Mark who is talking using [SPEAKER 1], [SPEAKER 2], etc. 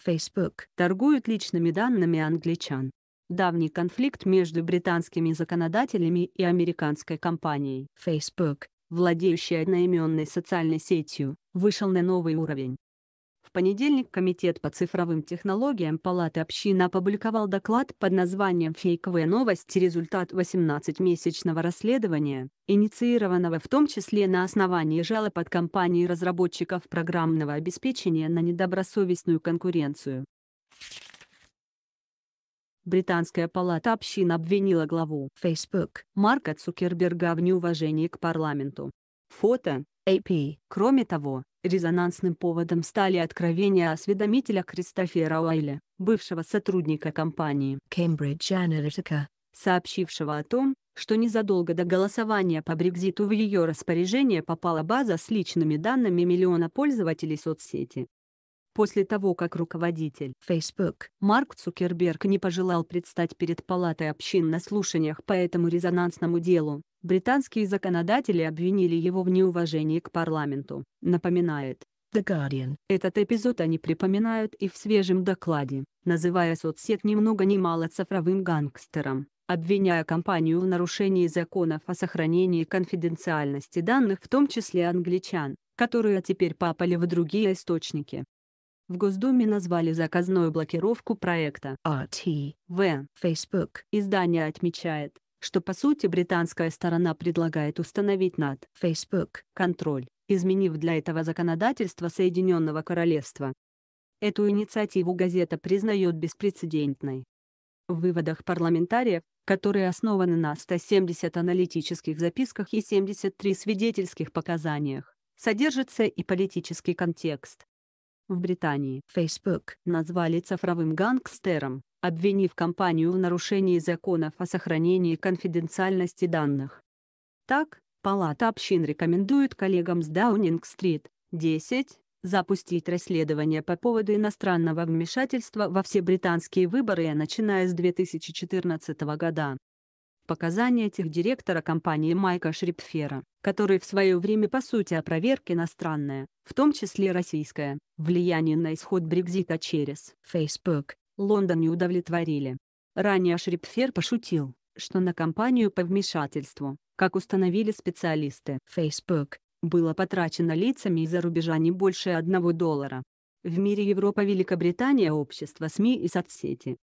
[SPEAKER 1] Facebook торгуют личными данными англичан. Давний конфликт между британскими законодателями и американской компанией Facebook, владеющей одноименной социальной сетью, вышел на новый уровень понедельник Комитет по цифровым технологиям Палаты общин опубликовал доклад под названием «Фейковые новости. Результат 18-месячного расследования», инициированного в том числе на основании жалоб от компаний разработчиков программного обеспечения на недобросовестную конкуренцию. Британская палата общин обвинила главу Facebook Марка Цукерберга в неуважении к парламенту. Фото AP. Кроме того, Резонансным поводом стали откровения осведомителя Кристофера Уайля, бывшего сотрудника компании Cambridge Analytica, сообщившего о том, что незадолго до голосования по Брекзиту в ее распоряжение попала база с личными данными миллиона пользователей соцсети. После того, как руководитель Facebook Марк Цукерберг не пожелал предстать перед Палатой общин на слушаниях по этому резонансному делу, британские законодатели обвинили его в неуважении к парламенту, напоминает The Guardian. Этот эпизод они припоминают и в свежем докладе, называя соцсеть ни много ни мало цифровым гангстером, обвиняя компанию в нарушении законов о сохранении конфиденциальности данных в том числе англичан, которые теперь попали в другие источники. В Госдуме назвали заказную блокировку проекта ATV. А Facebook. Издание отмечает, что по сути британская сторона предлагает установить над Facebook контроль, изменив для этого законодательство Соединенного Королевства. Эту инициативу газета признает беспрецедентной. В выводах парламентариев, которые основаны на 170 аналитических записках и 73 свидетельских показаниях, содержится и политический контекст, в Британии Facebook назвали цифровым гангстером, обвинив компанию в нарушении законов о сохранении конфиденциальности данных. Так, Палата общин рекомендует коллегам с Даунинг-стрит 10 запустить расследование по поводу иностранного вмешательства во все британские выборы, начиная с 2014 года показания тех директора компании Майка Шрипфера, который в свое время по сути опроверг иностранное, в том числе российское, влияние на исход Брекзита через Facebook, Лондон не удовлетворили. Ранее Шрипфер пошутил, что на компанию по вмешательству, как установили специалисты Facebook, было потрачено лицами из-за рубежа не больше одного доллара. В мире Европа Великобритания общество СМИ и соцсети